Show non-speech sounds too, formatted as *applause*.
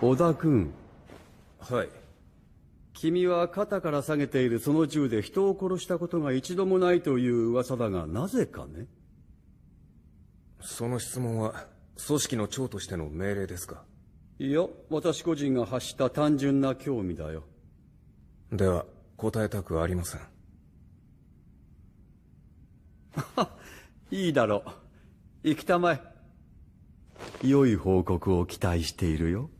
小田君はい君は肩から下げているその銃で人を殺したことが一度もないという噂だがなぜかねその質問は組織の長としての命令ですかいや私個人が発した単純な興味だよでは答えたくありません *laughs* いいだろう行きたまえ良い報告を期待しているよ